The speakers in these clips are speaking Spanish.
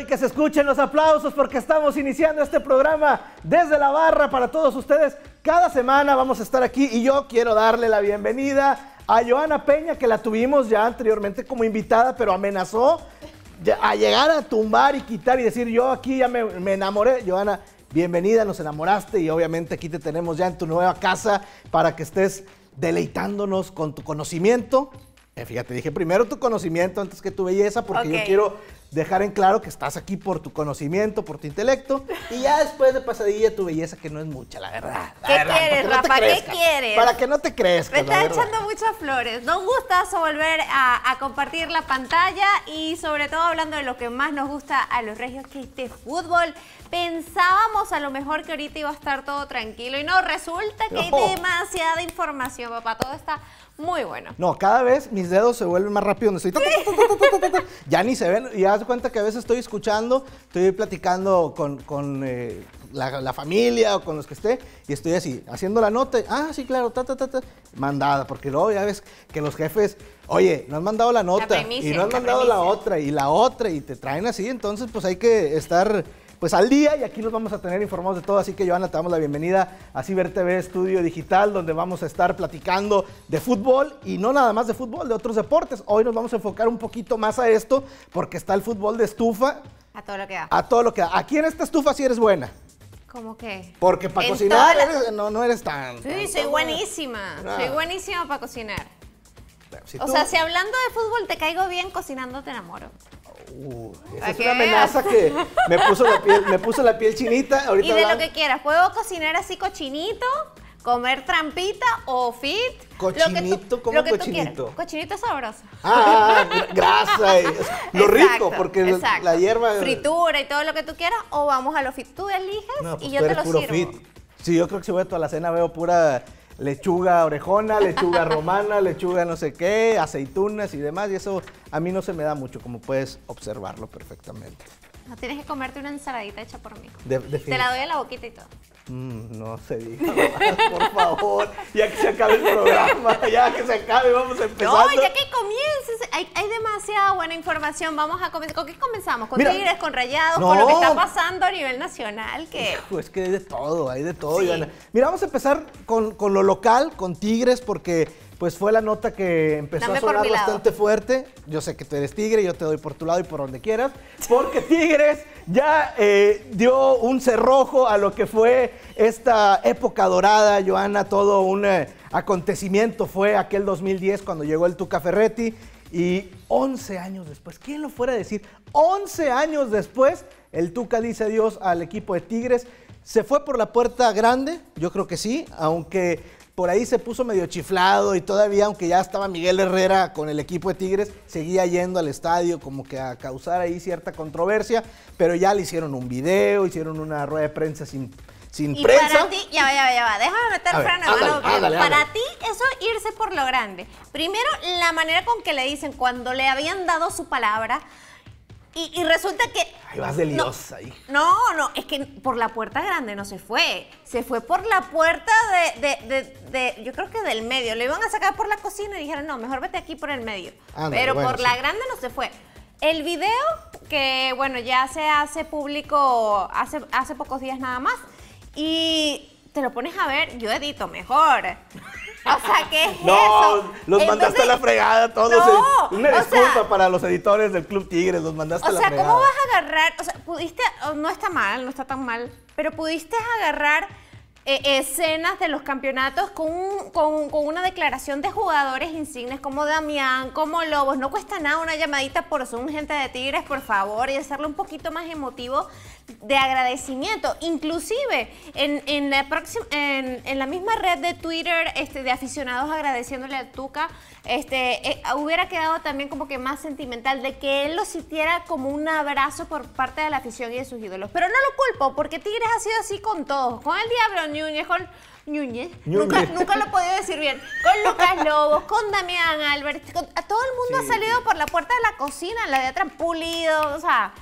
y que se escuchen los aplausos porque estamos iniciando este programa desde la barra para todos ustedes. Cada semana vamos a estar aquí y yo quiero darle la bienvenida a Joana Peña que la tuvimos ya anteriormente como invitada pero amenazó a llegar a tumbar y quitar y decir yo aquí ya me, me enamoré. Joana, bienvenida, nos enamoraste y obviamente aquí te tenemos ya en tu nueva casa para que estés deleitándonos con tu conocimiento eh, fíjate, dije primero tu conocimiento antes que tu belleza, porque yo quiero dejar en claro que estás aquí por tu conocimiento, por tu intelecto, y ya después de pasadilla tu belleza, que no es mucha, la verdad. ¿Qué quieres, ¿Qué quieres? Para que no te creas. Me está echando muchas flores. Nos gusta volver a, compartir la pantalla y sobre todo hablando de lo que más nos gusta a los regios, que es este fútbol. Pensábamos a lo mejor que ahorita iba a estar todo tranquilo y no, resulta que hay demasiada información, papá. Todo está muy bueno. No, cada vez mis dedos se vuelven más rápido Ya ni se ven. Y haz cuenta que a veces estoy escuchando, estoy platicando con, eh, la, familia o con los que esté y estoy así, haciendo la nota. Ah, sí, claro, ta, ta, ta, ta. Mandada, porque luego ya ves que los jefes, oye, no han mandado la nota y no han mandado la otra y la otra y te traen así. Entonces, pues hay que estar pues al día y aquí nos vamos a tener informados de todo. Así que, Joana, te damos la bienvenida a Ciber TV Estudio Digital, donde vamos a estar platicando de fútbol y no nada más de fútbol, de otros deportes. Hoy nos vamos a enfocar un poquito más a esto porque está el fútbol de estufa. A todo lo que da. A todo lo que da. Aquí en esta estufa sí eres buena. ¿Cómo qué? Porque para cocinar no, eres tan. Sí, ah. soy buenísima. Soy buenísima para cocinar. o sea, si hablando de fútbol te caigo bien, cocinando te enamoro. Uh, esa es una amenaza que me puso, la piel, me puso la piel chinita. Ahorita y de lo que quieras, puedo cocinar así cochinito, comer trampita o fit. Cochinito, como cochinito? cochinito sabroso. Ah, ah, ah grasa, y, lo rico, porque la hierba. Eh, Fritura y todo lo que tú quieras, o vamos a lo fit. Tú eliges pues y yo te lo sirvo. Sí, yo creo que si voy a toda la cena veo pura lechuga orejona, lechuga romana, lechuga no sé qué, aceitunas y demás. Y eso a mí no se me da mucho, como puedes observarlo perfectamente. No tienes que comerte una ensaladita hecha por mí. Te la doy a la boquita y todo. Mm, no se diga por favor. Ya que se acabe el programa, ya que se acabe, vamos empezando. No, ya que comiences, hay, hay demasiada buena información. Vamos a comenzar. ¿Con qué comenzamos? ¿Con tigres, con rayados, con lo que está pasando a nivel nacional? Que... Es que hay de todo, hay de todo, Mira, vamos a empezar con, con lo local, con tigres, porque pues fue la nota que empezó a sonar bastante fuerte. Yo sé que tú eres Tigre, yo te doy por tu lado y por donde quieras, porque Tigres ya eh, dio un cerrojo a lo que fue esta época dorada, Joana, todo un eh, acontecimiento fue aquel 2010 cuando llegó el Tuca Ferretti y 11 años después, ¿quién lo fuera a decir? 11 años después, el Tuca dice adiós al equipo de Tigres. ¿Se fue por la puerta grande? Yo creo que sí, aunque por ahí se puso medio chiflado y todavía, aunque ya estaba Miguel Herrera con el equipo de Tigres, seguía yendo al estadio como que a causar ahí cierta controversia, pero ya le hicieron un video, hicieron una rueda de prensa sin, sin y para ti, ya va, ya va, ya va, déjame meter freno, Para ti eso irse por lo grande. Primero, la manera con que le dicen, cuando le habían dado su palabra, y, resulta que... Ahí vas de no, no, es que por la puerta grande no se fue. Se fue por la puerta de, de, de, yo creo que del medio. Lo iban a sacar por la cocina y dijeron, no, mejor vete aquí por el medio. Pero por la grande no se fue. El video, que bueno, ya se hace público hace, hace pocos días nada más, y te lo pones a ver, yo edito mejor. O sea, ¿qué es no, los mandaste a la fregada todos. No, una disculpa para los editores del Club Tigres, los mandaste a la fregada. O sea, ¿cómo vas a agarrar? O sea, pudiste, no está mal, no está tan mal, pero pudiste agarrar eh, escenas de los campeonatos con, con, con, una declaración de jugadores insignes como Damián, como Lobos. No cuesta nada una llamadita por Zoom, gente de Tigres, por favor, y hacerlo un poquito más emotivo de agradecimiento. Inclusive en, en la próxima, en, en, la misma red de Twitter este, de aficionados agradeciéndole a Tuca, este, eh, hubiera quedado también como que más sentimental de que él lo sintiera como un abrazo por parte de la afición y de sus ídolos. Pero no lo culpo, porque Tigres ha sido así con todos, con el Diablo Núñez, con... Núñez. Nunca, nunca, lo he podido decir bien. Con Lucas Lobos, con Damián Albert, con, a todo el mundo ha salido por la puerta de la cocina, la de atrás pulido, o sea,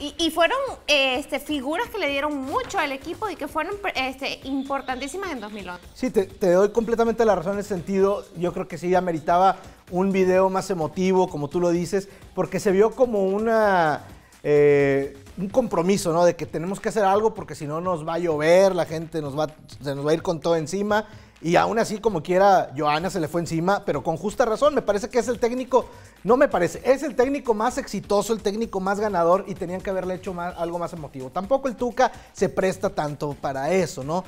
y, fueron eh, este, figuras que le dieron mucho al equipo y que fueron este, importantísimas en 2011. Sí, te, doy completamente la razón en ese sentido. Yo creo que sí ya meritaba un video más emotivo, como tú lo dices, porque se vio como una... Eh, un compromiso, ¿no? De que tenemos que hacer algo porque si no nos va a llover, la gente nos va, se nos va a ir con todo encima. Y aún así, como quiera, Joana se le fue encima, pero con justa razón. Me parece que es el técnico, no me parece, es el técnico más exitoso, el técnico más ganador y tenían que haberle hecho algo más emotivo. Tampoco el Tuca se presta tanto para eso, ¿no?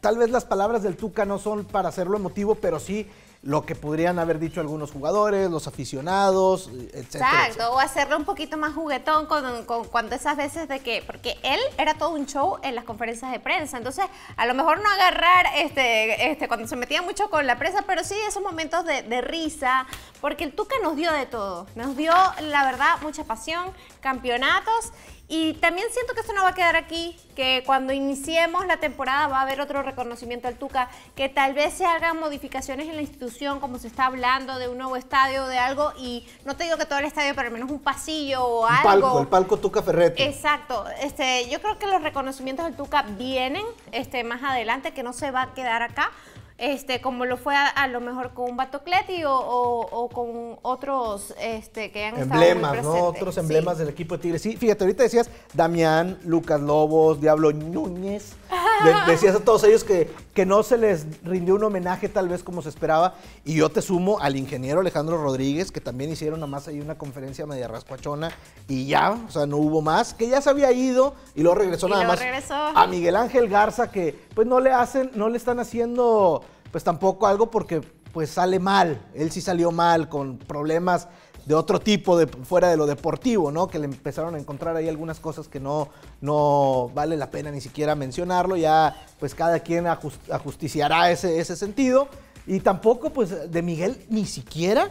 Tal vez las palabras del Tuca no son para hacerlo emotivo, pero sí lo que podrían haber dicho algunos jugadores, los aficionados, etc. Exacto, o hacerlo un poquito más juguetón con, con, cuando esas veces de que, porque él era todo un show en las conferencias de prensa, entonces a lo mejor no agarrar este, este cuando se metía mucho con la prensa, pero sí esos momentos de, de risa, porque el Tuca nos dio de todo, nos dio la verdad mucha pasión, campeonatos. Y también siento que esto no va a quedar aquí, que cuando iniciemos la temporada va a haber otro reconocimiento al Tuca, que tal vez se hagan modificaciones en la institución, como se está hablando de un nuevo estadio, de algo, y no te digo que todo el estadio, pero al menos un pasillo o algo. El palco, palco Tuca Ferretti Exacto. Este, yo creo que los reconocimientos del Tuca vienen este, más adelante, que no se va a quedar acá, este, como lo fue a, lo mejor con un Batocleti o, con otros este, que han emblemas, estado emblemas ¿no? Otros emblemas del equipo de Tigres. Sí, fíjate, ahorita decías Damián, Lucas Lobos, Diablo Núñez. decías a todos ellos que, que no se les rindió un homenaje tal vez como se esperaba. Y yo te sumo al ingeniero Alejandro Rodríguez, que también hicieron nada más ahí una conferencia media rascuachona y ya, o sea, no hubo más, que ya se había ido y luego regresó nada más a Miguel Ángel Garza, que pues no le hacen, no le están haciendo pues tampoco algo porque pues sale mal. Él sí salió mal con problemas de otro tipo de, fuera de lo deportivo, ¿no? Que le empezaron a encontrar ahí algunas cosas que no, no vale la pena ni siquiera mencionarlo. Ya pues cada quien ajusticiará ese, ese sentido. Y tampoco pues de Miguel ni siquiera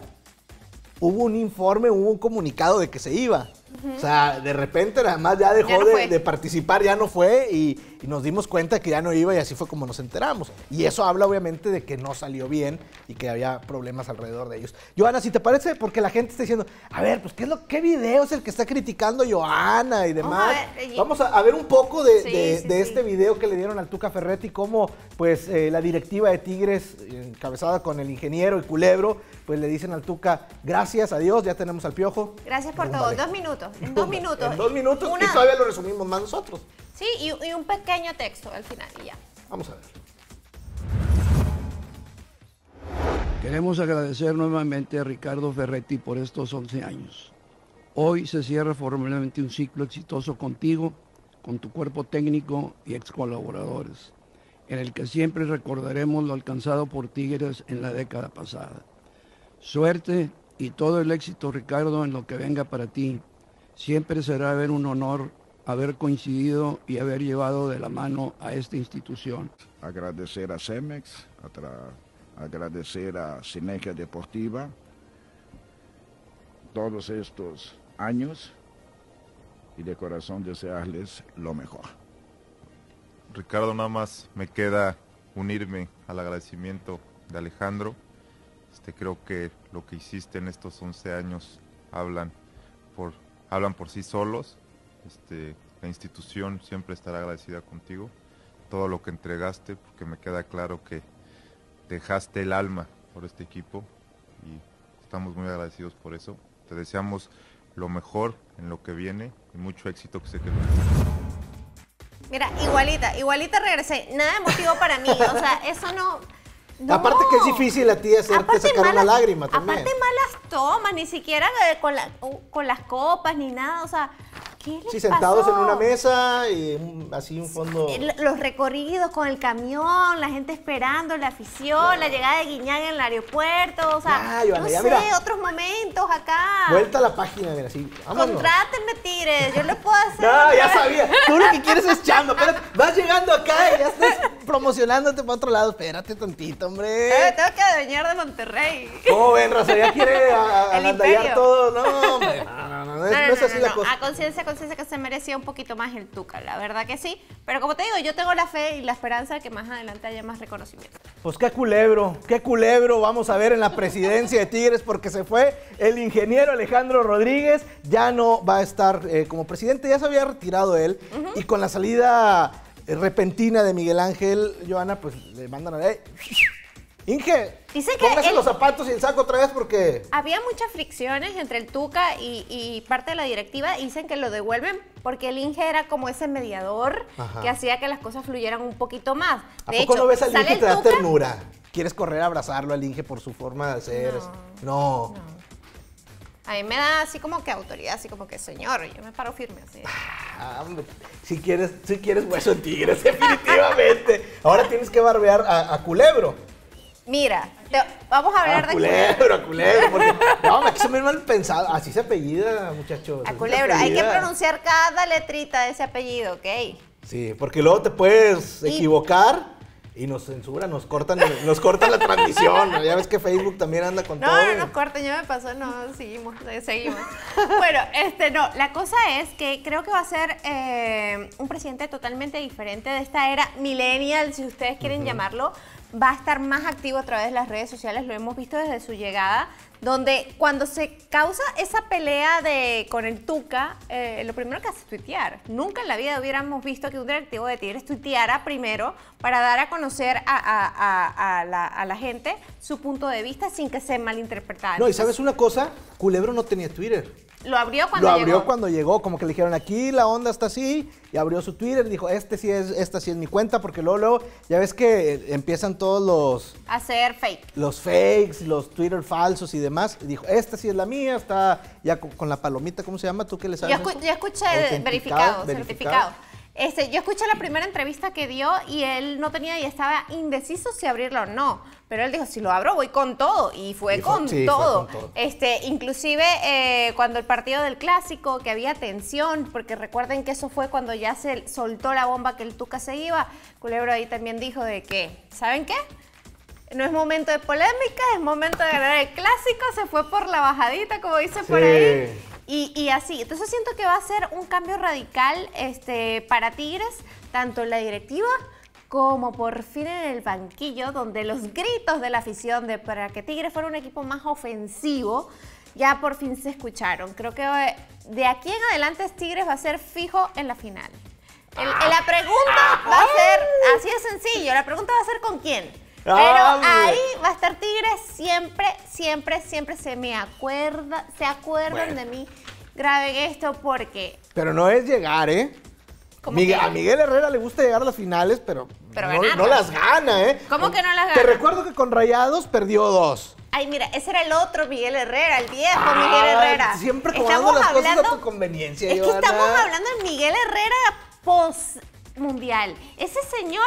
hubo un informe, hubo un comunicado de que se iba. O sea, de repente nada más ya dejó de, participar, ya no fue y, nos dimos cuenta que ya no iba y así fue como nos enteramos. Y eso habla obviamente de que no salió bien y que había problemas alrededor de ellos. Joana, si te parece, porque la gente está diciendo, a ver, pues qué, es lo, qué video es el que está criticando Joana y demás. Vamos a ver, eh, un poco de, este video que le dieron al Tuca Ferretti, cómo pues eh, la directiva de Tigres, encabezada con el ingeniero y Culebro, pues le dicen al Tuca, gracias, adiós, ya tenemos al Piojo. Gracias por todo, dos minutos en dos minutos. En dos minutos todavía lo resumimos más nosotros. Sí, y, y un pequeño texto al final y ya. Vamos a ver. Queremos agradecer nuevamente a Ricardo Ferretti por estos 11 años. Hoy se cierra formalmente un ciclo exitoso contigo, con tu cuerpo técnico y ex colaboradores, en el que siempre recordaremos lo alcanzado por Tigres en la década pasada. Suerte y todo el éxito, Ricardo, en lo que venga para ti Siempre será haber un honor haber coincidido y haber llevado de la mano a esta institución. Agradecer a CEMEX, agradecer a Sinergia Deportiva todos estos años y de corazón desearles lo mejor. Ricardo, nada más me queda unirme al agradecimiento de Alejandro. Este, creo que lo que hiciste en estos 11 años hablan por hablan por sí solos. Este, la institución siempre estará agradecida contigo. Todo lo que entregaste, porque me queda claro que dejaste el alma por este equipo y estamos muy agradecidos por eso. Te deseamos lo mejor en lo que viene y mucho éxito que se quede. Mira, igualita, igualita regresé. Nada de motivo para mí. O sea, eso no Aparte que es difícil a ti hacerte sacar una lágrima también. Aparte malas tomas, ni siquiera con, uh, con las copas ni nada, o sea, sí, sentados en una mesa y así un fondo. Eh, los recorridos con el camión, la gente esperando, la afición, la llegada de Guiñán en el aeropuerto, o sea, no sé, otros momentos acá. Vuelta a la página, mira, así, vámonos. Contrátenme, Tires, yo lo puedo hacer. no, ah, ya sabía, tú lo que quieres es chamba, pero vas llegando acá y ya estás promocionándote para otro lado, espérate tantito, hombre. Eh, tengo que adueñar de Monterrey. ¿Cómo ven, Rosa? Ya quiere todo, no, hombre, no no, no, A conciencia, conciencia que se merecía un poquito más el Tuca, la verdad que sí. Pero como te digo, yo tengo la fe y la esperanza de que más adelante haya más reconocimiento. Pues qué culebro, qué culebro vamos a ver en la presidencia de Tigres porque se fue el ingeniero Alejandro Rodríguez, ya no va a estar eh, como presidente, ya se había retirado él y con la salida eh, repentina de Miguel Ángel, Joana, pues le mandan a... Inge, que póngase los zapatos y el saco otra vez porque... Había muchas fricciones entre el Tuca y, parte de la directiva. Dicen que lo devuelven porque el Inge era como ese mediador que hacía que las cosas fluyeran un poquito más. ¿A de poco no ves al Inge te da ternura? ¿Quieres correr a abrazarlo al Inge por su forma de ser? No, A mí me da así como que autoridad, así como que señor, yo me paro firme así. Ah, si quieres, si quieres hueso en tigres, definitivamente. Ahora tienes que barbear a Culebro. Mira, vamos a hablar ah, de culebro, a culebro, no, me se me mal pensado, así se apellida, muchachos. A culebro, hay que pronunciar cada letrita de ese apellido, ¿ok? Sí, porque luego te puedes equivocar y nos censuran, nos cortan, nos la transmisión. Ya ves que Facebook también anda con todo. No, nos corten, ya me pasó, no, seguimos, eh, seguimos. Bueno, este, no, la cosa es que creo que va a ser eh, un presidente totalmente diferente de esta era millennial, si ustedes quieren llamarlo, va a estar más activo a través de las redes sociales, lo hemos visto desde su llegada, donde cuando se causa esa pelea de, con el Tuca, eh, lo primero que hace es tuitear. Nunca en la vida hubiéramos visto que un directivo de Tigres tuiteara primero para dar a conocer a, la, a, la, gente su punto de vista sin que se malinterpretara. No, y sabes una cosa, Culebro no tenía Twitter. Lo abrió cuando llegó. Lo abrió cuando llegó, como que le dijeron aquí la onda está así y abrió su Twitter, dijo, "Este sí es esta sí es mi cuenta" porque luego luego ya ves que eh, empiezan todos los hacer fake. Los fakes, los Twitter falsos y demás, dijo, "Esta sí es la mía, está ya con, la palomita, ¿cómo se llama? ¿Tú qué le sabes?" Yo, escuché verificado, certificado. Este, yo escuché la primera entrevista que dio y él no tenía y estaba indeciso si abrirlo o no. Pero él dijo, si lo abro voy con todo. Y fue, con, todo. Este, inclusive eh, cuando el partido del clásico, que había tensión, porque recuerden que eso fue cuando ya se soltó la bomba que el Tuca se iba, Culebro ahí también dijo de que, ¿saben qué? No es momento de polémica, es momento de ganar el clásico, se fue por la bajadita, como dice por ahí. Y, así, entonces siento que va a ser un cambio radical este, para Tigres, tanto en la directiva como por fin en el banquillo, donde los gritos de la afición de para que Tigres fuera un equipo más ofensivo, ya por fin se escucharon. Creo que eh, de aquí en adelante Tigres va a ser fijo en la final. Ah. la pregunta ah. va a ser, ah. así de sencillo, la pregunta va a ser con quién pero ah, ahí va a estar Tigres siempre, siempre, siempre se me acuerda, se acuerdan de mí. Graben esto porque. Pero no es llegar, ¿eh? a Miguel Herrera le gusta llegar a las finales, pero, no, las pues. gana, ¿eh? ¿Cómo que no las gana? Te recuerdo que con Rayados perdió dos. Ay, mira, ese era el otro Miguel Herrera, el viejo Miguel Herrera. Siempre tomando las hablando, cosas a tu conveniencia. Es que estamos hablando de Miguel Herrera pos, pues, mundial. Ese señor,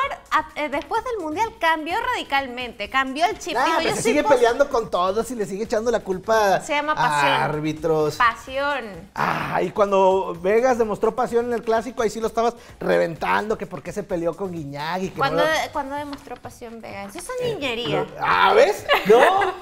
eh, después del mundial, cambió radicalmente, cambió el chip. Ah, sigue peleando con todos y le sigue echando la culpa se llama árbitros. Pasión. Ah, y cuando Vegas demostró pasión en el clásico, ahí sí lo estabas reventando, que por qué se peleó con Guiñagui y que ¿Cuándo, demostró pasión Vegas? Eso es eh, niñería. ah, ¿ves? No,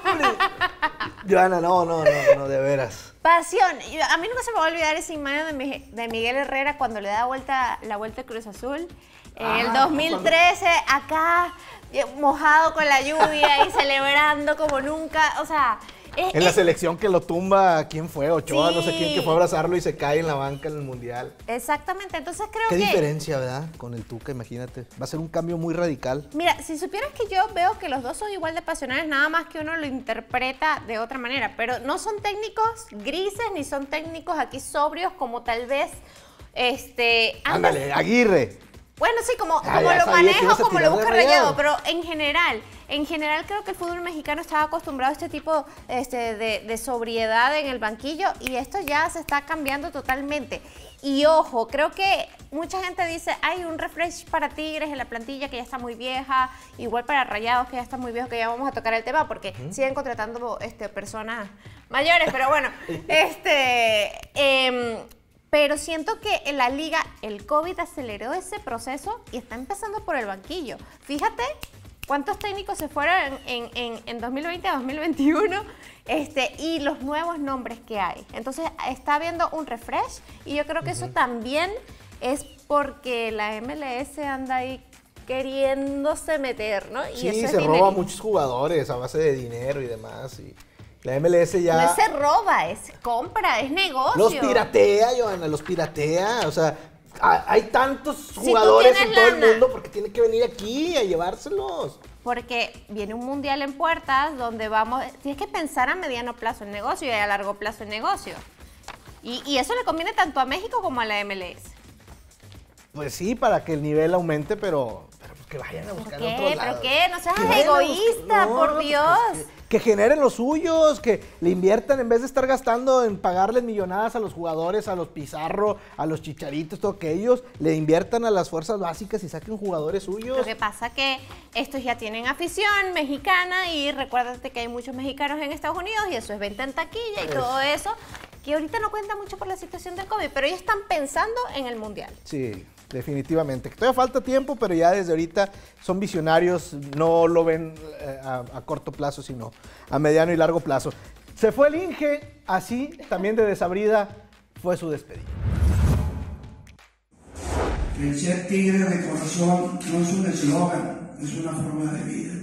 Joana, no, no, no, no, de veras. Pasión. A mí nunca se me va a olvidar esa imagen de, Miguel Herrera cuando le da vuelta, la vuelta a Cruz Azul. En ah, el 2013, acá, eh, mojado con la lluvia y celebrando como nunca. O sea, eh, en la eh. selección que lo tumba, ¿quién fue? Ochoa, no sé quién, que fue a abrazarlo y se cae en la banca en el Mundial. Exactamente, entonces creo que... Qué diferencia, ¿verdad? Con el Tuca, imagínate. Va a ser un cambio muy radical. Mira, si supieras que yo veo que los dos son igual de pasionales, nada más que uno lo interpreta de otra manera, pero no son técnicos grises ni son técnicos aquí sobrios como tal vez... Este, Ándale, Aguirre. Bueno, sí, como, ah, como lo manejo, como lo busca rayado, pero en general, en general creo que el fútbol mexicano estaba acostumbrado a este tipo este, de, sobriedad en el banquillo y esto ya se está cambiando totalmente. Y ojo, creo que mucha gente dice, hay un refresh para Tigres en la plantilla que ya está muy vieja, igual para Rayados que ya está muy viejo, que ya vamos a tocar el tema porque siguen contratando este, personas mayores, pero bueno, este... Em, pero siento que en la liga el COVID aceleró ese proceso y está empezando por el banquillo. Fíjate cuántos técnicos se fueron en, 2020 2021 este, y los nuevos nombres que hay. Entonces está habiendo un refresh y yo creo que eso también es porque la MLS anda ahí queriéndose meter, ¿no? Y sí, se roba muchos jugadores a base de dinero y demás. La MLS ya. No se roba, es compra, es negocio. Los piratea, Joana, los piratea. O sea, hay tantos jugadores en todo el mundo porque tiene que venir aquí a llevárselos. Porque viene un mundial en puertas donde vamos. Tienes que pensar a mediano plazo el negocio y a largo plazo el negocio. Y, y eso le conviene tanto a México como a la MLS. Pues sí, para que el nivel aumente, pero vayan a buscar ¿Qué? otro ¿Pero qué? No seas egoísta, por pues, Dios. que, generen los suyos, que le inviertan en vez de estar gastando en pagarles millonadas a los jugadores, a los Pizarro, a los Chicharitos, todo que ellos le inviertan a las fuerzas básicas y saquen jugadores suyos. Lo que pasa que estos ya tienen afición mexicana y recuérdate que hay muchos mexicanos en Estados Unidos y eso es venta en taquilla y todo eso que ahorita no cuenta mucho por la situación del COVID, pero ellos están pensando en el Mundial. Sí definitivamente. todavía falta tiempo, pero ya desde ahorita son visionarios, no lo ven eh, a, corto plazo, sino a mediano y largo plazo. Se fue el Inge, así también de desabrida fue su despedida. El ser tigre de corazón no es un eslogan, es una forma de vida.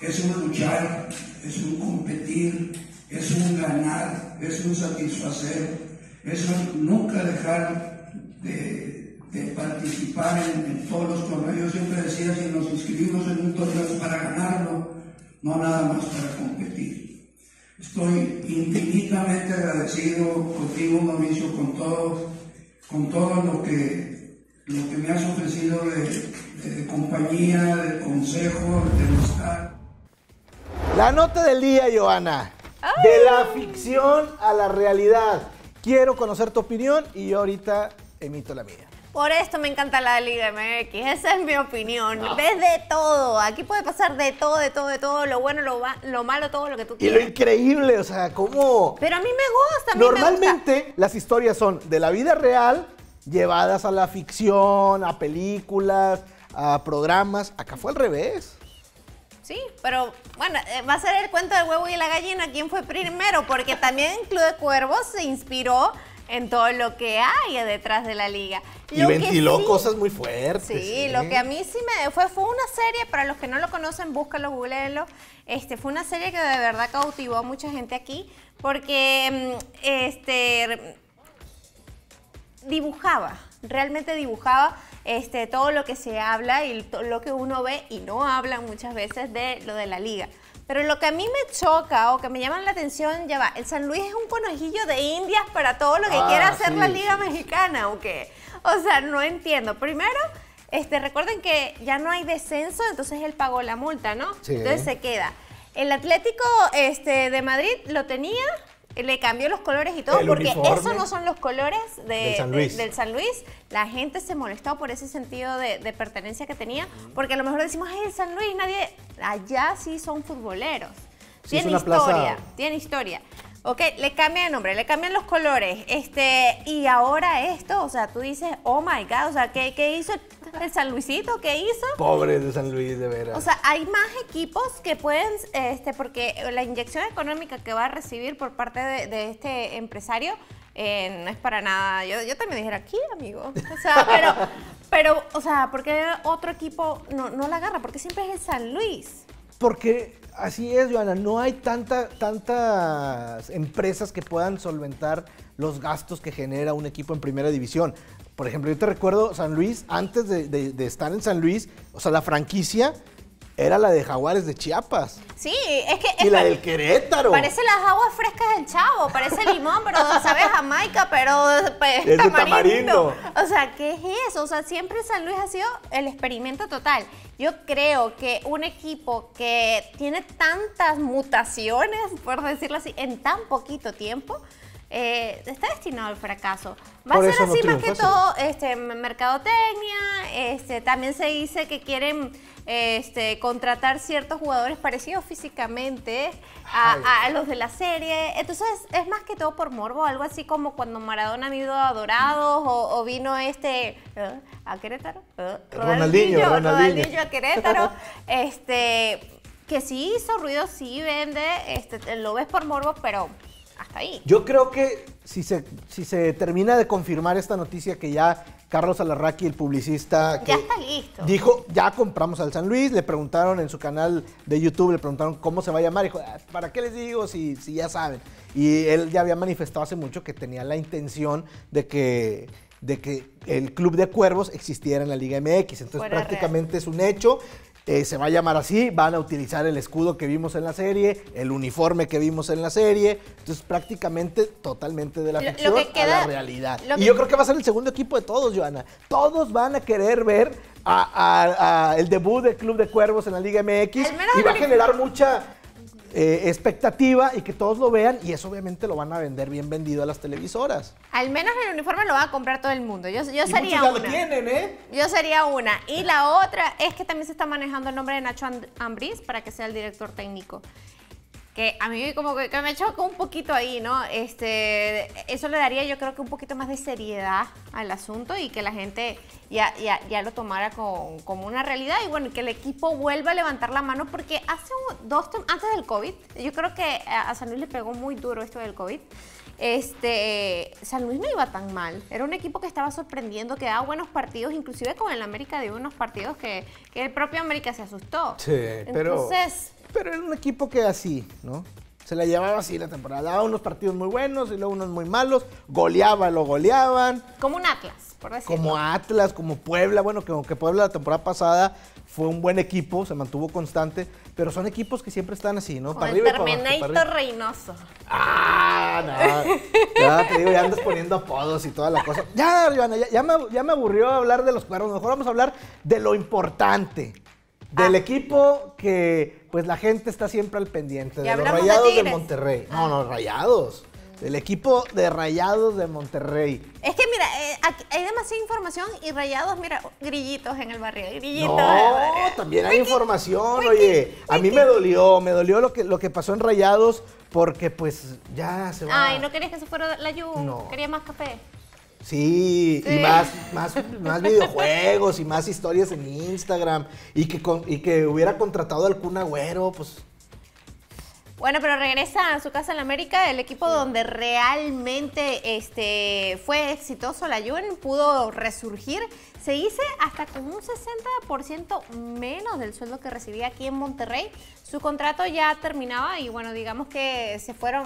Es un luchar, es un competir, es un ganar, es un satisfacer, es un nunca dejar de de participar en, todos los torneos. Yo siempre decía, si nos inscribimos en un torneo es para ganarlo, no nada más para competir. Estoy infinitamente agradecido contigo, Mauricio, con todo, con todo lo que, lo me has ofrecido de, compañía, de consejo, de estar. La nota del día, Joana. De la ficción a la realidad. Quiero conocer tu opinión y ahorita emito la mía. Por esto me encanta la Liga MX, esa es mi opinión. Ah. Ves de todo, aquí puede pasar de todo, de todo, de todo, lo bueno, lo, lo malo, todo lo que tú quieras. Y lo increíble, o sea, cómo... Pero a mí me gusta, Normalmente las historias son de la vida real, llevadas a la ficción, a películas, a programas. Acá fue al revés. Sí, pero bueno, eh, va a ser el cuento del huevo y la gallina, quién fue primero, porque también Club de Cuervos se inspiró en todo lo que hay detrás de la liga. y ventiló cosas muy fuertes. Sí, ¿eh? lo que a mí sí me fue fue una serie, para los que no lo conocen, búscalo, googleenlo. Este, fue una serie que de verdad cautivó a mucha gente aquí porque mm, este dibujaba, realmente dibujaba este, todo lo que se habla y lo que uno ve y no habla muchas veces de lo de la liga. Pero lo que a mí me choca o que me llama la atención, ya va, el San Luis es un conejillo de indias para todo lo que ah, quiera hacer la Liga Mexicana, ¿o qué? O sea, no entiendo. Primero, este, recuerden que ya no hay descenso, entonces él pagó la multa, ¿no? Entonces se queda. El Atlético este, de Madrid lo tenía, le cambió los colores y todo, porque esos no son los colores de, del, San Luis. La gente se molestó por ese sentido de, pertenencia que tenía, porque a lo mejor decimos, es el San Luis, nadie... Allá sí son futboleros. tiene historia, tiene historia. Ok, le cambian de nombre, le cambian los colores. Este, y ahora esto, o sea, tú dices, oh my God, o sea, ¿qué, hizo el San Luisito? ¿Qué hizo? Pobre de San Luis, de veras. O sea, hay más equipos que pueden, este, porque la inyección económica que va a recibir por parte de, este empresario eh, no es para nada. Yo, yo también dijera aquí, amigo. O sea, pero, pero, o sea, ¿por qué otro equipo no, no la agarra? ¿Por qué siempre es el San Luis. Porque así es, Joana, no hay tanta, tantas empresas que puedan solventar los gastos que genera un equipo en primera división. Por ejemplo, yo te recuerdo San Luis, antes de estar en San Luis, o sea, la franquicia era la de Jaguares de Chiapas. Sí, es que... y la del Querétaro. Parece las aguas frescas del Chavo, parece limón, pero sabe Jamaica, pero pues, es tamarindo. O sea, ¿qué es eso? O sea, siempre San Luis ha sido el experimento total. Yo creo que un equipo que tiene tantas mutaciones, por decirlo así, en tan poquito tiempo, eh, está destinado al fracaso. Va a ser así más que todo este, mercadotecnia, este, también se dice que quieren este, contratar ciertos jugadores parecidos físicamente a, los de la serie. Entonces es más que todo por morbo, algo así como cuando Maradona vino a Dorados o, vino este ¿eh? a Querétaro, ¿Eh? Ronaldinho, Ronaldinho, a Querétaro. este, que sí hizo ruido, sí vende, este, lo ves por morbo, pero yo creo que si se, si se termina de confirmar esta noticia que ya Carlos Alarraqui, el publicista, dijo, ya compramos al San Luis, le preguntaron en su canal de YouTube, le preguntaron cómo se va a llamar, dijo, ah, ¿para qué les digo si, si ya saben? Y él ya había manifestado hace mucho que tenía la intención de que de que el club de cuervos existiera en la Liga MX. Entonces prácticamente es un hecho. Eh, se va a llamar así, van a utilizar el escudo que vimos en la serie, el uniforme que vimos en la serie, entonces prácticamente totalmente de la ficción a la realidad. Y yo creo que va a ser el segundo equipo de todos, Joana. Todos van a querer ver el debut del Club de Cuervos en la Liga MX y va a generar mucha eh, expectativa y que todos lo vean y eso obviamente lo van a vender bien vendido a las televisoras. Al menos el uniforme lo va a comprar todo el mundo. Yo, sería una. ¿eh? Yo sería una. Y la otra es que también se está manejando el nombre de Nacho Ambriz para que sea el director técnico que a mí como que, me choca un poquito ahí, ¿no? Este, eso le daría yo creo que un poquito más de seriedad al asunto y que la gente ya, ya, ya lo tomara como una realidad y bueno, que el equipo vuelva a levantar la mano porque hace un, dos, antes del COVID, yo creo que a San Luis le pegó muy duro esto del COVID. Este, San Luis no iba tan mal. Era un equipo que estaba sorprendiendo, que daba buenos partidos, inclusive con el América dio unos partidos que, que el propio América se asustó. Sí, pero. pero era un equipo que así, ¿no? Se la llevaba así la temporada. Daba unos partidos muy buenos y luego unos muy malos. Goleaba, lo goleaban. Como un Atlas. Como Atlas, como Puebla, bueno, que aunque Puebla la temporada pasada fue un buen equipo, se mantuvo constante, pero son equipos que siempre están así, ¿no? Para el Terminator Reynoso. Ah, no. Ya te digo, ya andas poniendo apodos y toda la cosa. Ya, Ivana, ya, me, aburrió hablar de los cuernos, mejor vamos a hablar de lo importante del ah. equipo que pues la gente está siempre al pendiente, de los rayados de, Monterrey. No, los ah. rayados. El equipo de Rayados de Monterrey. Es que mira, eh, hay demasiada información y Rayados, mira, grillitos en el barrio, grillitos. No, también hay información, oye. A mí me dolió, me dolió lo que, lo que pasó en Rayados porque pues ya se va. Ay, no querías que se fuera la Yu? quería más café. Sí, y más, más, más videojuegos y más historias en Instagram. Y que, y que hubiera contratado al Kun Agüero, pues bueno, pero regresa a su casa en América, el equipo donde realmente este, fue exitoso la Juven, pudo resurgir. Se dice hasta con un 60% menos del sueldo que recibía aquí en Monterrey. Su contrato ya terminaba y bueno, digamos que se fueron...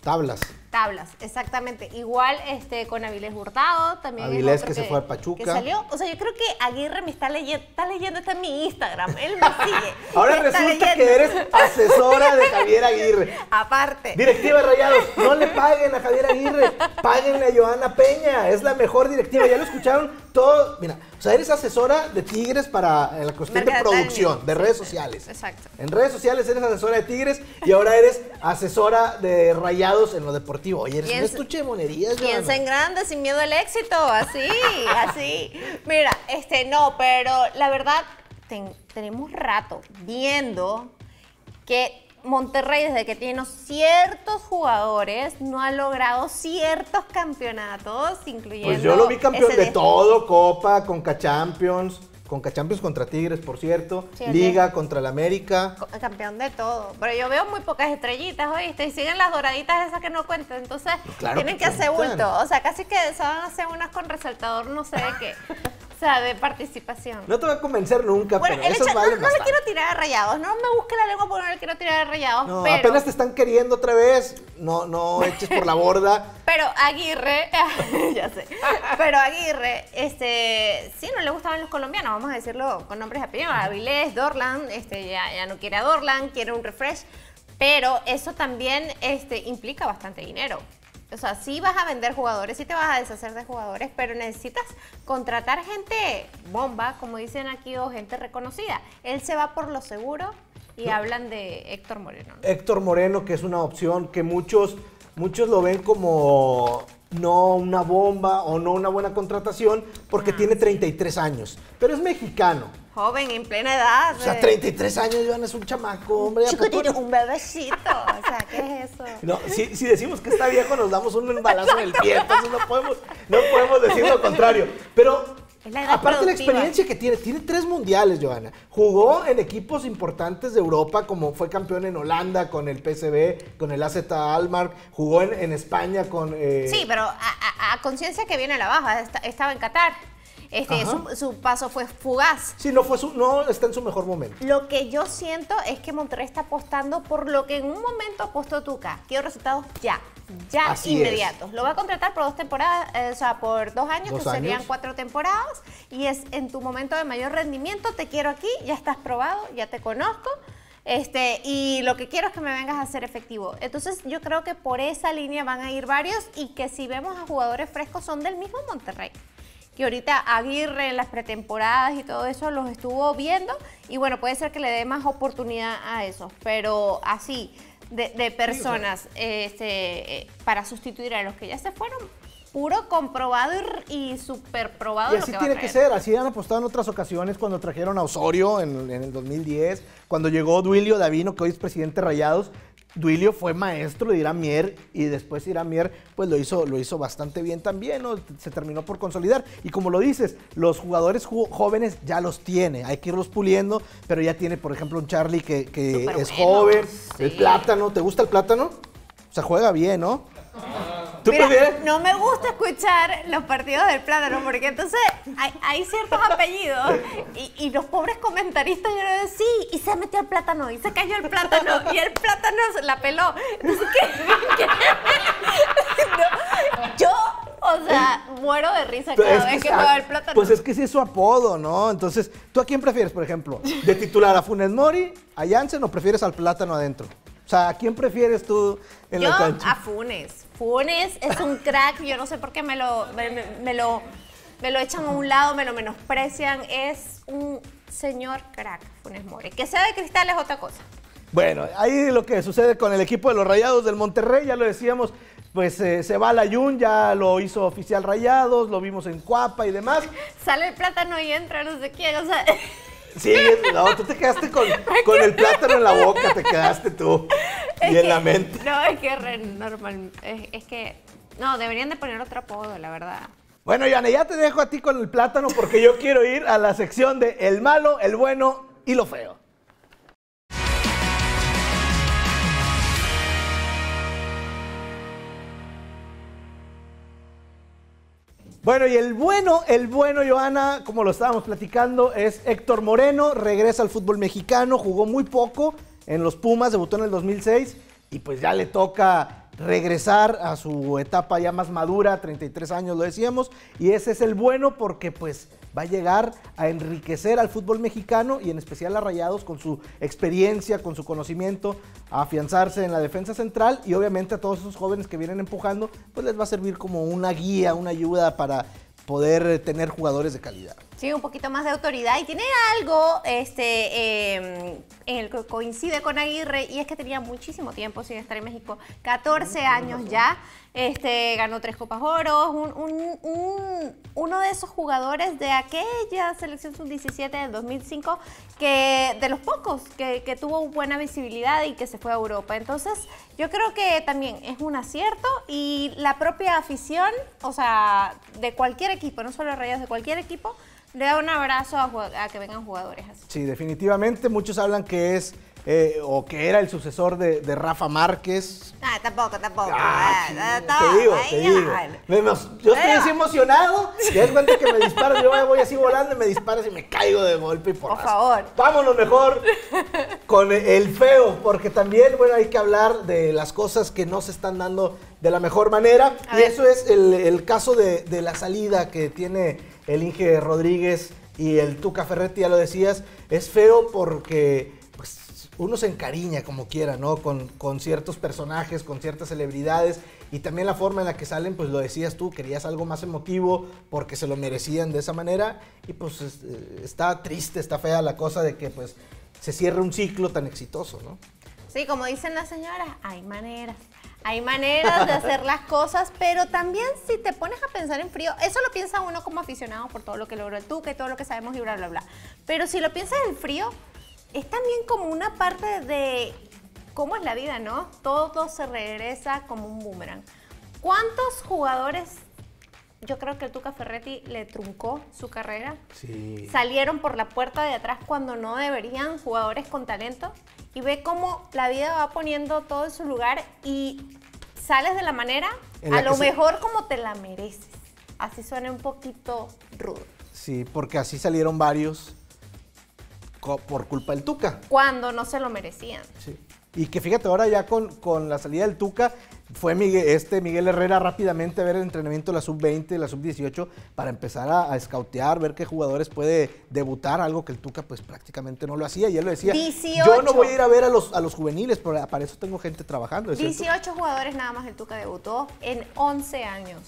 Tablas. Tablas, exactamente. Igual este, con Avilés Hurtado también. Avilés que, se fue a Pachuca. Que salió. O sea, yo creo que Aguirre me está leyendo, está leyendo, en mi Instagram. Él me sigue. Ahora resulta que eres asesora de Javier Aguirre. Aparte. Directiva Rayados, no le paguen a Javier Aguirre, páguenle a Joana Peña. Es la mejor directiva. Ya lo escucharon todo. Mira, o sea, eres asesora de Tigres para la cuestión de producción, de redes sociales. Exacto. En redes sociales eres asesora de Tigres y ahora eres asesora de Rayados en lo deportivo. Oye, eres un estuche monerías, Piensa en grande, sin miedo al éxito, así, así. Mira, este, no, pero la verdad, tenemos rato viendo que Monterrey, desde que tiene ciertos jugadores, no ha logrado ciertos campeonatos, pues incluyendo. Pues yo lo vi campeón de todo, Copa, Conca Champions. Conca Champions contra Tigres, por cierto. Liga contra el América. Campeón de todo. Pero yo veo muy pocas estrellitas, ¿oíste? Y siguen las doraditas esas que no cuentan. Entonces, tienen que, hacer bulto. O sea, casi que se van a hacer unas con resaltador, no sé de qué. o sea, de participación. No te voy a convencer nunca, pero no, le quiero tirar a rayados. No me busque la lengua porque no le quiero tirar a rayados. No, apenas te están queriendo otra vez. No, no eches por la borda. Pero Aguirre, ya sé, pero Aguirre, este, sí, no le gustaban los colombianos, vamos a decirlo con nombres y apellidos. Avilés, Dorland, este, ya, no quiere a Dorland, quiere un refresh. Pero eso también este, implica bastante dinero. O sea, sí vas a vender jugadores, sí te vas a deshacer de jugadores, pero necesitas contratar gente bomba, como dicen aquí, o gente reconocida. Él se va por lo seguro y hablan de Héctor Moreno. Héctor Moreno, que es una opción que muchos muchos lo ven como no una bomba o no una buena contratación porque ah, tiene 33 años, pero es mexicano. Joven, en plena edad. O sea, 33 años, Iván, es un chamaco, hombre. Chico, tiene un bebecito. o sea, ¿qué es eso? No, si, decimos que está viejo, nos damos un embalazo en el pie. Entonces no podemos, no podemos decir lo contrario. Pero Aparte la experiencia que tiene, tiene tres mundiales, Johanna. Jugó en equipos importantes de Europa, como fue campeón en Holanda con el PSV, con el AZ Almar, jugó en, España con... Eh, sí, pero a, a conciencia que viene a la baja, estaba en Qatar. Este, su, paso fue fugaz. Sí, no, fue su, no está en su mejor momento. Lo que yo siento es que Monterrey está apostando por lo que en un momento apostó Tuca. Quiero resultados ya ya inmediatos. Lo va a contratar por dos temporadas, eh, o sea, por dos años, que serían cuatro temporadas, y es en tu momento de mayor rendimiento, te quiero aquí, ya estás probado, ya te conozco. Este, y lo que quiero es que me vengas a ser efectivo. Entonces yo creo que por esa línea van a ir varios y que si vemos a jugadores frescos son del mismo Monterrey que ahorita Aguirre en las pretemporadas y todo eso los estuvo viendo y bueno, puede ser que le dé más oportunidad a eso pero así, de, personas este, eh, para sustituir a los que ya se fueron, puro comprobado y, y probado Y así lo que tiene que ser, así han apostado en otras ocasiones cuando trajeron a Osorio en, el 2010, cuando llegó Duilio Davino, que hoy es presidente Rayados, Duilio fue maestro de Iramier y después Iramier pues lo hizo, lo hizo bastante bien también, ¿no? se terminó por consolidar. Y como lo dices, los jugadores jóvenes ya los tiene, hay que irlos puliendo, pero ya tiene por ejemplo un Charlie que, es joven, el plátano, ¿te gusta el plátano? Se juega bien, ¿no? ¿Tú no me gusta escuchar los partidos del plátano porque entonces hay, ciertos apellidos y, los pobres comentaristas yo sí, y se metió el plátano y se cayó el plátano y el plátano se la peló. yo, o sea, muero de risa cada vez que, el plátano. Pues es que es su apodo, ¿no? Entonces, ¿tú a quién prefieres, por ejemplo? ¿De titular a Funes Mori, a Janssen o prefieres al plátano adentro? sea, ¿a quién prefieres tú en yo, la cancha? a Funes. Funes es un crack, yo no sé por qué me lo, me, lo, lo echan a un lado, me lo menosprecian. Es un señor crack, Funes Mori. Que sea de cristal es otra cosa. Bueno, ahí lo que sucede con el equipo de los Rayados del Monterrey, ya lo decíamos, pues eh, se va a la Jun, ya lo hizo oficial Rayados, lo vimos en Cuapa y demás. Sale el plátano y entra no sé quién, o sea... Sí, no, tú te quedaste con, el plátano en la boca, te quedaste tú. y en la mente. No, es que re normal. Es, que. No, deberían de poner otro apodo, la verdad. Bueno, Yane, ya te dejo a ti con el plátano porque yo quiero ir a la sección de el malo, el bueno y lo feo. Bueno, y el bueno, el bueno, Joana, como lo estábamos platicando, es Héctor Moreno, regresa al fútbol mexicano, jugó muy poco en los Pumas, debutó en el 2006 y pues ya le toca regresar a su etapa ya más madura, 33 años lo decíamos, y ese es el bueno porque pues va a llegar a enriquecer al fútbol mexicano y en especial a Rayados con su experiencia, con su conocimiento, a afianzarse en la defensa central y obviamente a todos esos jóvenes que vienen empujando, pues les va a servir como una guía, una ayuda para poder tener jugadores de calidad tiene un poquito más de autoridad y tiene algo este, em, en el que coincide con Aguirre y es que tenía muchísimo tiempo sin estar en México, 14 años ya, este, ganó tres Copas Oro, uno de esos jugadores de aquella selección sub-17 del 2005, que, de los pocos que, tuvo buena visibilidad y que se fue a Europa. Entonces, yo creo que también es un acierto y la propia afición, o sea, de cualquier equipo, no solo Rayos, de cualquier equipo, le da un abrazo a, que vengan jugadores así. Sí, definitivamente. Muchos hablan que es eh, o que era el sucesor de, Rafa Márquez. Ah, tampoco, tampoco. Ah, ah, te digo, te digo. yo estoy así emocionado. Y es cuenta que me disparas, yo voy así volando y me disparas y me caigo de golpe y por Por favor. Vámonos mejor con el feo, porque también, bueno, hay que hablar de las cosas que no se están dando de la mejor manera. y eso es el, caso de la salida que tiene el Inge Rodríguez y el Tuca Ferretti, ya lo decías, es feo porque pues, uno se encariña como quiera, ¿no? Con, ciertos personajes, con ciertas celebridades y también la forma en la que salen, pues lo decías tú, querías algo más emotivo porque se lo merecían de esa manera y pues eh, está triste, está fea la cosa de que pues se cierre un ciclo tan exitoso, ¿no? Sí, como dicen las señoras, hay maneras. Hay maneras de hacer las cosas, pero también si te pones a pensar en frío, eso lo piensa uno como aficionado por todo lo que logró el Tuque, todo lo que sabemos y bla, bla, bla. Pero si lo piensas en frío, es también como una parte de cómo es la vida, ¿no? Todo se regresa como un boomerang. ¿Cuántos jugadores yo creo que el Tuca Ferretti le truncó su carrera. Salieron por la puerta de atrás cuando no deberían jugadores con talento y ve cómo la vida va poniendo todo en su lugar y sales de la manera a lo mejor como te la mereces. Así suena un poquito rudo. Sí, porque así salieron varios por culpa del Tuca. Cuando no se lo merecían. Sí. Y que fíjate, ahora ya con, la salida del Tuca, fue Miguel, este Miguel Herrera rápidamente a ver el entrenamiento de la sub-20, la sub-18, para empezar a, a, ver qué jugadores puede debutar, algo que el Tuca pues prácticamente no lo hacía, y él lo decía. Yo no voy a ir a ver a los, a los juveniles, pero para eso tengo gente trabajando. 18 jugadores nada más el Tuca debutó en 11 años.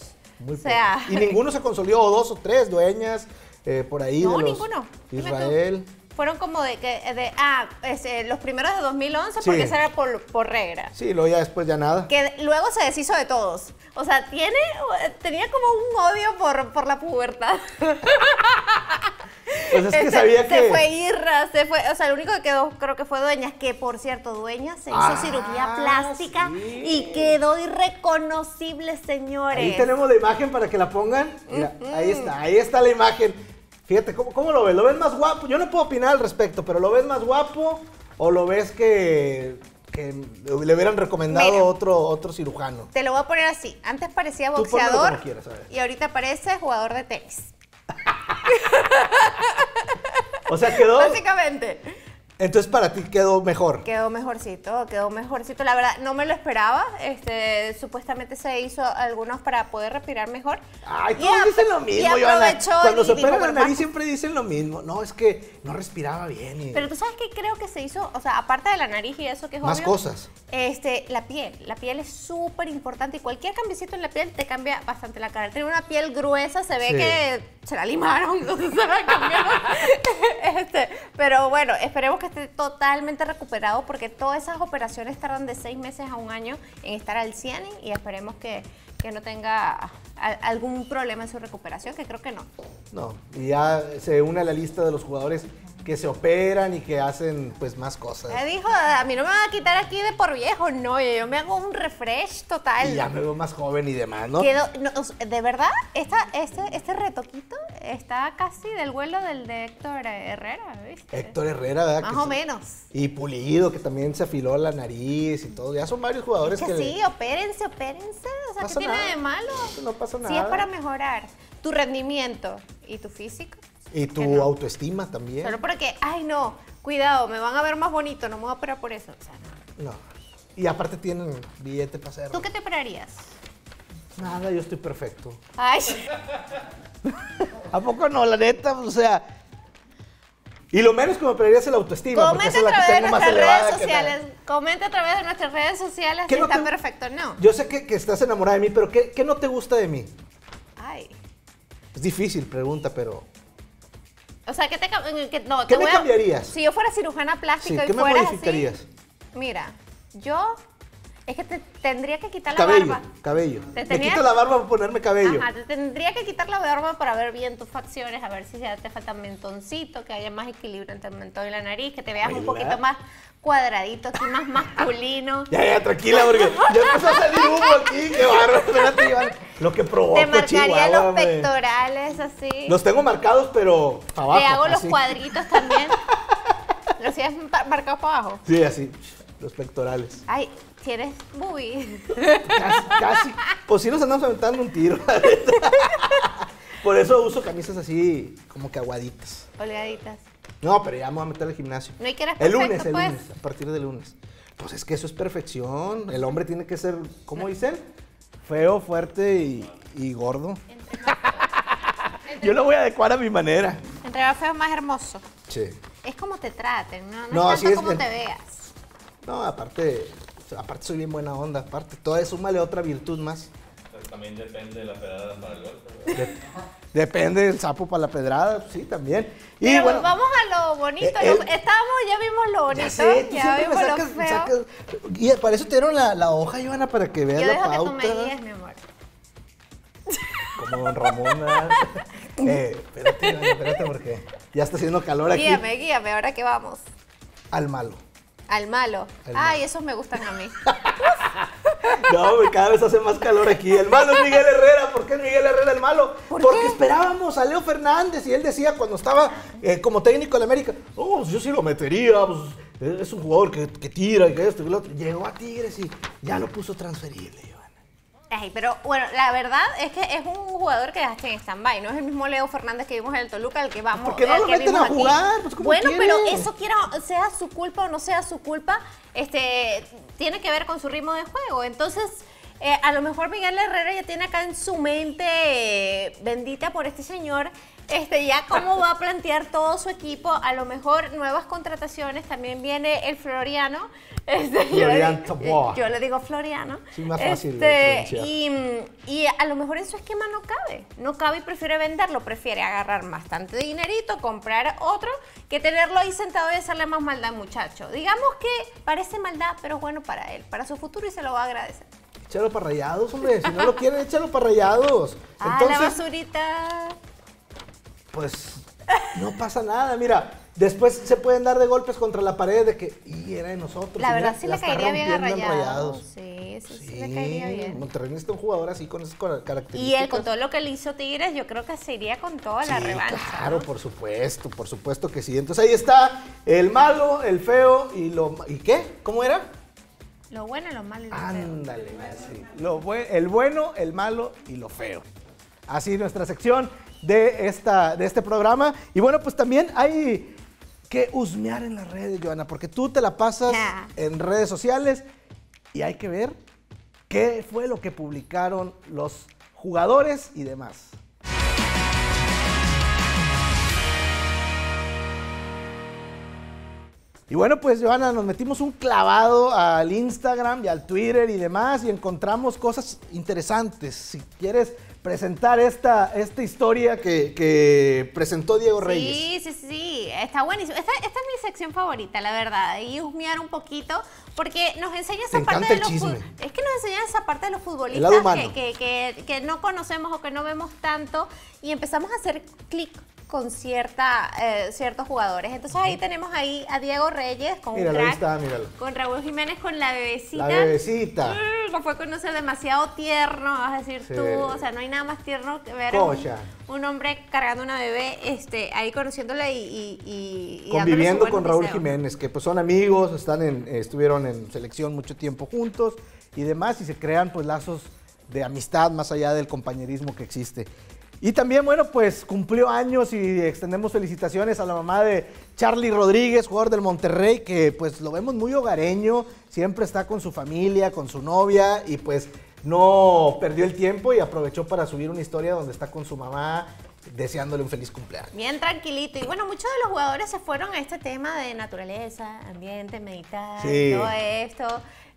o sea... Y ninguno se consolidó, o dos o tres dueñas, eh, por ahí. No, ninguno. Israel fueron como de que, eh, de, ah, este, los primeros de 2011 porque eso era por, por, regla. Sí, luego ya después ya nada. Que luego se deshizo de todos. O sea, tiene, tenía como un odio por, por la pubertad. pues es que este, sabía que... Se fue Irra, se fue, o sea, el único que quedó creo que fue dueña, que por cierto, Dueñas se hizo ah, cirugía plástica y quedó irreconocible, señores. Ahí tenemos la imagen para que la pongan. ahí está, ahí está la imagen Fíjate, ¿cómo, lo ves? ¿Lo ves más guapo? Yo no puedo opinar al respecto, pero ¿lo ves más guapo o lo ves que, que le hubieran recomendado otro, otro cirujano? Te lo voy a poner así. Antes parecía boxeador y ahorita parece jugador de tenis. o sea, quedó... Básicamente. Entonces para ti quedó mejor. Quedó mejorcito, quedó mejorcito. La verdad, no me lo esperaba. Este, supuestamente se hizo algunos para poder respirar mejor. Ay, todos dicen lo mismo, y Cuando se opera la nariz siempre dicen lo mismo. No, es que no respiraba bien. Pero tú sabes que creo que se hizo, o sea, aparte de la nariz y eso que es Más cosas. Este, la piel. La piel es súper importante y cualquier cambiecito en la piel te cambia bastante la cara. Tiene una piel gruesa, se ve que se la limaron, entonces se la cambiaron. Este, pero bueno, esperemos que totalmente recuperado porque todas esas operaciones tardan de seis meses a un año en estar al 100 y esperemos que, que no tenga algún problema en su recuperación, que creo que no. No, y ya se une a la lista de los jugadores que se operan y que hacen pues más cosas. Me dijo, a mí no me van a quitar aquí de por viejo, no, yo me hago un refresh total. Y ya me veo más joven y demás, ¿no? de verdad, esta, este, este retoquito está casi del vuelo del de Héctor Herrera, ¿viste? Héctor Herrera, ¿verdad? Más o menos. Y Pulido, que también se afiló la nariz y todo. Ya son varios jugadores es que, Sí, opérense, opérense. O sea, ¿qué tiene de malo? No pasa nada. Sí, es para mejorar tu rendimiento y tu físico. Y tu autoestima también. Solo porque, ay no, cuidado, me van a ver más bonito, no me voy a operar por eso. O sea, no. no. Y aparte tienen billete para hacerlo. ¿Tú qué te operarías? Nada, yo estoy perfecto. Ay. ¿A poco no? La neta, o sea, y lo menos que me operarías es la autoestima. Comenta a través de nuestras redes sociales. Comenta a través de nuestras redes sociales si no está perfecto no. Yo sé que, estás enamorada de mí, pero ¿qué, ¿qué, no te gusta de mí? Ay. Es difícil pregunta, pero. O sea, ¿qué te, te me cambiarías? Si yo fuera cirujana plástica sí, y ¿qué me modificarías? mira, yo es que te tendría que quitar la barba. Cabello. Te quito la barba para ponerme cabello. Ajá, te tendría que quitar la barba para ver bien tus facciones, a ver si ya te falta mentoncito, que haya más equilibrio entre el mentón y la nariz, que te veas un poquito más cuadradito, más masculino. ya, ya, tranquila, porque ya empezó a salir humo aquí, qué barro, espérate, Iván. Lo que provoco, Te marcaría los pectorales así. Los tengo marcados, pero abajo. Te hago los cuadritos también. los tienes marcados para abajo. Sí, así. Los pectorales. Ay, tienes muy. Casi, casi. Pues sí nos andamos aventando un tiro, Por eso uso camisas así, como que aguaditas. Oleaditas. No, pero ya me voy a meter al gimnasio. No hay que El lunes, el pues. lunes, a partir del lunes. Pues es que eso es perfección. El hombre tiene que ser, ¿cómo dice Feo, fuerte y, gordo. Yo lo voy a adecuar a mi manera. Entre más feo, más hermoso. Sí. Es como te traten, no, no, es tanto como te veas. No, aparte, aparte soy bien buena onda, aparte. Todo eso súmale otra virtud más. también depende de la pedada para el golpe. Depende del sapo para la pedrada, sí, también. Y Pero bueno, vamos a lo bonito. Eh, eh, ya vimos lo bonito. Ya, ya vimos lo feo. Sacas, y para eso te dieron la, hoja, Joana, para que veas Yo la dejo Que tú me guíes, mi amor. Como don Ramona. ¿ah? eh, espérate, espérate, porque ya está haciendo calor aquí. Guíame, guíame, ahora qué vamos. Al malo. Al malo. Ay, esos me gustan a mí. No, hombre, cada vez hace más calor aquí. El malo es Miguel Herrera. ¿Por qué es Miguel Herrera el malo? Porque esperábamos a Leo Fernández y él decía cuando estaba eh, como técnico de América, oh, yo sí lo metería, pues, es un jugador que, tira y que esto y que lo otro. Llegó a Tigres y ya lo puso transferible pero bueno, la verdad es que es un jugador que dejaste en stand-by. No es el mismo Leo Fernández que vimos en el Toluca, el que vamos ¿Por no a jugar? Pues, bueno, pero eso quiera, sea su culpa o no sea su culpa, este, tiene que ver con su ritmo de juego. Entonces, eh, a lo mejor Miguel Herrera ya tiene acá en su mente eh, bendita por este señor este, ya cómo va a plantear todo su equipo, a lo mejor nuevas contrataciones, también viene el Floriano. Este, eh, yo, le, digo Floriano. Sí, más fácil este, y, a lo mejor en su esquema no cabe, no cabe y prefiere venderlo, prefiere agarrar bastante dinerito, comprar otro, que tenerlo ahí sentado y hacerle más maldad al muchacho. Digamos que parece maldad, pero bueno para él, para su futuro y se lo va a agradecer. Échalo para rayados, hombre. Si no lo quieren, échalo para rayados. Entonces, la basurita pues no pasa nada, mira. Después se pueden dar de golpes contra la pared de que, y era de nosotros. La verdad sí le caería bien a Sí, sí, le caería bien. Monterrey necesita un jugador así con esas características. Y con todo lo que le hizo Tigres, yo creo que se iría con toda la revancha. Claro, por supuesto, por supuesto que sí. Entonces ahí está el malo, el feo y lo. ¿Y qué? ¿Cómo era? Lo bueno, lo malo y lo Ándale, feo. Ándale, así. el bueno, el malo y lo feo. Así nuestra sección de, esta, de este programa. Y bueno, pues también hay que husmear en las redes, Joana, porque tú te la pasas en redes sociales y hay que ver qué fue lo que publicaron los jugadores y demás. Y bueno, pues Joana, nos metimos un clavado al Instagram y al Twitter y demás y encontramos cosas interesantes. Si quieres presentar esta, esta historia que, presentó Diego Reyes. Sí, sí, sí, está buenísimo. Esta, es mi sección favorita, la verdad, y husmear un poquito, porque nos enseña esa parte de los... Es que nos enseña esa parte de los futbolistas que, que no conocemos o que no vemos tanto y empezamos a hacer clic con cierta, eh, ciertos jugadores. Entonces ahí tenemos ahí a Diego Reyes con con Raúl Jiménez con la bebecita. La bebecita. Mm, lo fue conocer demasiado tierno, vas a decir tú, o sea, no hay nada más tierno que ver un, un, hombre cargando una bebé, este, ahí conociéndola y, y, conviviendo con Raúl Jiménez, que pues son amigos, están en, estuvieron en selección mucho tiempo juntos y demás y se crean pues lazos de amistad más allá del compañerismo que existe. Y también, bueno, pues cumplió años y extendemos felicitaciones a la mamá de Charlie Rodríguez, jugador del Monterrey, que pues lo vemos muy hogareño, siempre está con su familia, con su novia y pues no perdió el tiempo y aprovechó para subir una historia donde está con su mamá deseándole un feliz cumpleaños. Bien tranquilito. Y bueno, muchos de los jugadores se fueron a este tema de naturaleza, ambiente, meditar, todo esto.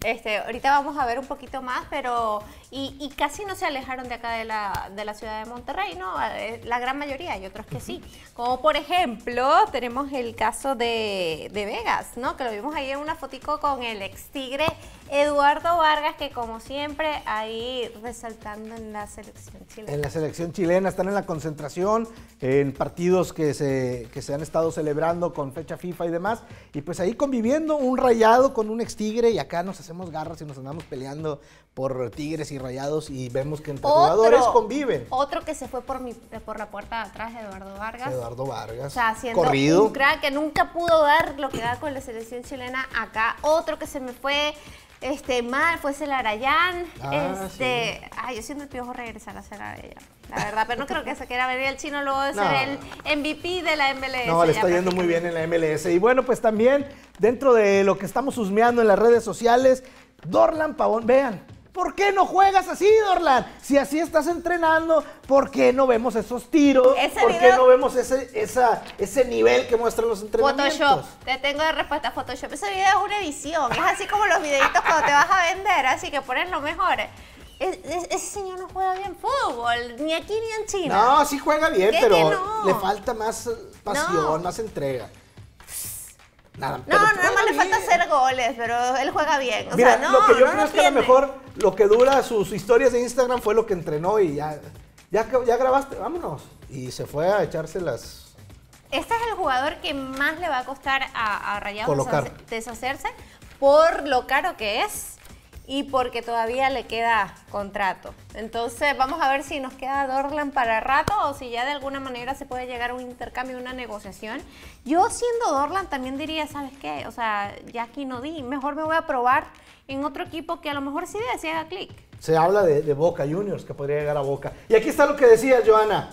Este, ahorita vamos a ver un poquito más, pero. Y, casi no se alejaron de acá de la, de la, ciudad de Monterrey, ¿no? Ah, eh, la gran mayoría, hay otros que sí. Como por ejemplo, tenemos el caso de, de Vegas, ¿no? Que lo vimos ahí en una fotico con el ex tigre Eduardo Vargas, que como siempre, ahí resaltando en la selección chilena. En la selección chilena, están en la concentración, en partidos que se, se han estado celebrando con fecha FIFA y demás, y pues ahí conviviendo un rayado con un ex tigre, y acá nos hacemos garras y nos andamos peleando por Tigres y Rayados y vemos que entre jugadores conviven. Otro que se fue por mi, eh, por la puerta de atrás, Eduardo Vargas. Eduardo Vargas. O corrido. un crack que nunca pudo dar lo que da con la selección chilena acá. Otro que se me fue este mal fue Celarayán. Ah, este, ay, yo siento el piojo regresar a Celarayán. La verdad, pero no creo que se quiera venir el chino luego de el MVP de la MLS. No, le está yendo muy bien en la MLS. Y bueno, pues también dentro de lo que estamos husmeando en las redes sociales, Dorlan Pavón, vean, ¿Por qué no juegas así, Dorlan? Si así estás entrenando, ¿por qué no vemos esos tiros? ¿Por qué no vemos ese, esa, ese nivel que muestran los entrenamientos? Photoshop. Te tengo de respuesta. Photoshop. Ese video es una edición. Es así como los videitos cuando te vas a vender. Así que ponen lo mejor. ese señor no juega bien fútbol, ni aquí ni en China. No, sí juega bien, pero le falta más eh, pasión, más entrega no, nada más le falta hacer goles, pero él juega bien. Mira, lo que yo no creo es que a lo mejor lo que dura sus historias de Instagram fue lo que entrenó y ya, ya, grabaste, vámonos. Y se fue a echarse las este es el jugador que más le va a costar a, a Rayados deshacerse por lo caro que es y porque todavía le queda contrato. Entonces vamos a ver si nos queda Dorlan para rato o si ya de alguna manera se puede llegar a un intercambio, una negociación. Yo siendo Dorlan también diría, ¿sabes qué? O sea, ya aquí no di, mejor me voy a probar en otro equipo que a lo mejor sí si haga clic. Se habla de, Boca Juniors, que podría llegar a Boca. Y aquí está lo que decía Joana.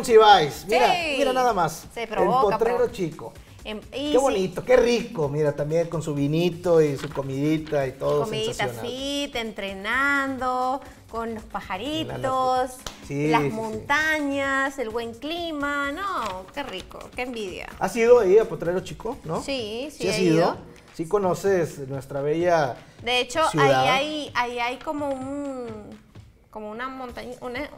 si vais. Mira, mira nada más. Se El potrero chico. Em, qué bonito, qué rico. Mira, también con su vinito y su comidita y todo. Comidita te entrenando, con los pajaritos, las montañas, el buen clima. No, qué rico, qué envidia. ¿Has ido ahí a Potrero Chico, no? Sí, sí. he ido? Sí conoces nuestra bella. De hecho, ahí hay, como un como una montaña, una,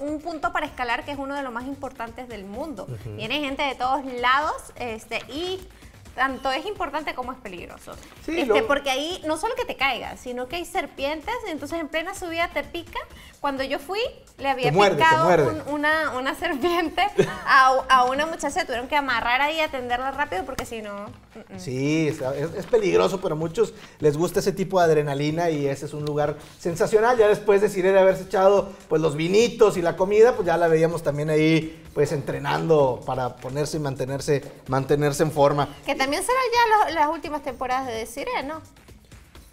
un punto para escalar que es uno de los más importantes del mundo. Viene gente de todos lados este, y tanto es importante como es peligroso. Sí, este, Porque ahí no solo que te caigas, sino que hay serpientes, entonces en plena subida te pica. Cuando yo fui, le había picado una, una, serpiente a, a, una muchacha, tuvieron que amarrar ahí y atenderla rápido porque si no... Sí, es, peligroso, pero a muchos les gusta ese tipo de adrenalina y ese es un lugar sensacional. Ya después de de haberse echado pues los vinitos y la comida, pues ya la veíamos también ahí pues entrenando para ponerse y mantenerse, mantenerse en forma. Que también será ya las últimas temporadas de Desiree, ¿no?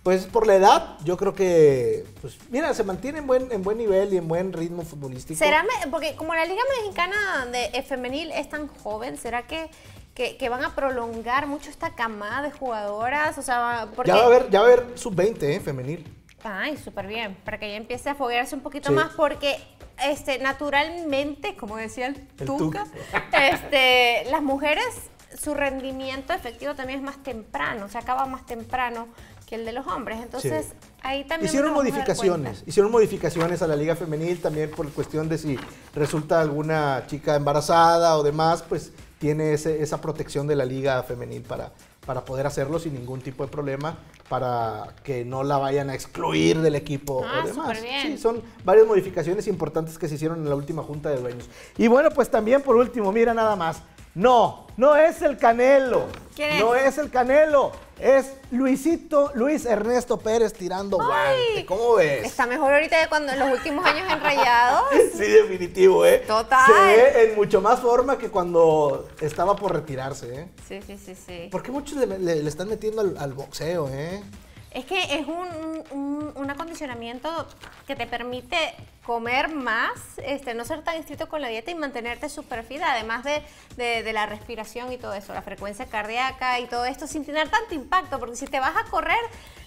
Pues por la edad, yo creo que, pues mira, se mantiene en buen, nivel y en buen ritmo futbolístico. ¿Será, porque como la Liga Mexicana de eh, Femenil es tan joven, ¿será que que, van a prolongar mucho esta camada de jugadoras. O sea, ya, va a haber, ya sub-20, ¿eh? Femenil. Ay, súper bien. Para que ya empiece a foguearse un poquito más porque este, naturalmente, como decía el, Tunca, tuca, este, las mujeres su rendimiento efectivo también es más temprano, se acaba más temprano que el de los hombres. Entonces, ahí también... Hicieron modificaciones, hicieron modificaciones a la liga femenil también por cuestión de si resulta alguna chica embarazada o demás, pues tiene ese, esa protección de la liga femenil para, para poder hacerlo sin ningún tipo de problema, para que no la vayan a excluir del equipo ah, o demás. Sí, son varias modificaciones importantes que se hicieron en la última junta de dueños. Y bueno, pues también por último, mira nada más, no, no es el Canelo. ¿Quién No es el Canelo. Es Luisito, Luis Ernesto Pérez tirando guante. ¿Cómo ves? Está mejor ahorita de cuando en los últimos años enrayado. sí, definitivo, ¿eh? Total. Se ve en mucho más forma que cuando estaba por retirarse, ¿eh? Sí, sí, sí, sí. Porque muchos le, están metiendo al boxeo, ¿eh? Es que es un, un, un, acondicionamiento que te permite comer más, este, no ser tan estricto con la dieta y mantenerte súper fida, además de, de, la respiración y todo eso, la frecuencia cardíaca y todo esto, sin tener tanto impacto, porque si te vas a correr,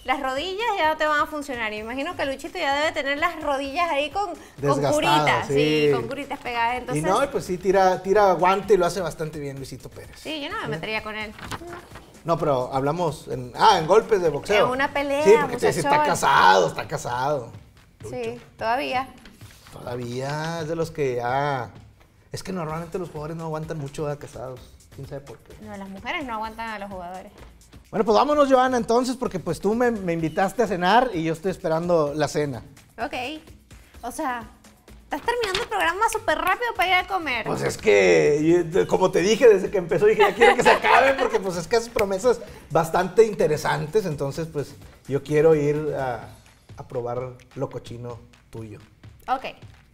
las rodillas ya no te van a funcionar. Y imagino que Luchito ya debe tener las rodillas ahí con, con curitas, sí. con curitas pegadas. Y no, pues sí, tira, tira guante y lo hace bastante bien Luisito Pérez. Sí, yo no me metería con él. No. No, pero hablamos en. Ah, en golpes de boxeo. En una pelea. Sí, porque te está casado, está casado. Sí, todavía. Todavía es de los que ya. Ah, es que normalmente los jugadores no aguantan mucho a casados. ¿Quién sabe por qué? No, las mujeres no aguantan a los jugadores. Bueno, pues vámonos, Joana, entonces, porque pues tú me invitaste a cenar y yo estoy esperando la cena. Ok. O sea, estás terminando el programa súper rápido para ir a comer. Pues es que, como te dije desde que empezó, dije, ya quiero que se acabe porque pues es que haces promesas bastante interesantes. Entonces, pues yo quiero ir a, a probar lo cochino tuyo. Ok,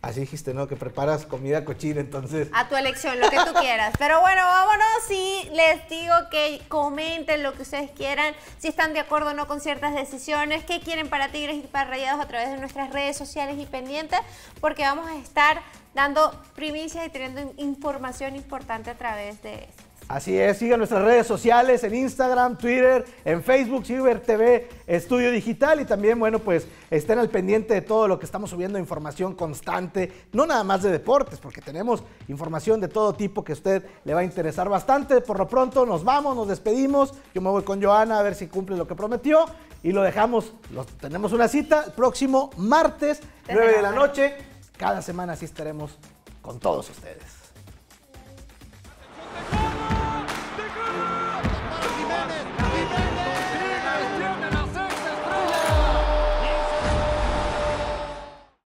Así dijiste, ¿no? Que preparas comida cochina, entonces. A tu elección, lo que tú quieras. Pero bueno, vámonos y les digo que comenten lo que ustedes quieran, si están de acuerdo o no con ciertas decisiones, qué quieren para Tigres y para Rayados a través de nuestras redes sociales y pendientes, porque vamos a estar dando primicias y teniendo información importante a través de esto. Así es, sigan nuestras redes sociales en Instagram, Twitter, en Facebook, Ciber TV, Estudio Digital y también, bueno, pues estén al pendiente de todo lo que estamos subiendo, información constante, no nada más de deportes, porque tenemos información de todo tipo que a usted le va a interesar bastante. Por lo pronto nos vamos, nos despedimos, yo me voy con Joana a ver si cumple lo que prometió y lo dejamos, tenemos una cita el próximo martes, 9 de la noche, cada semana así estaremos con todos ustedes.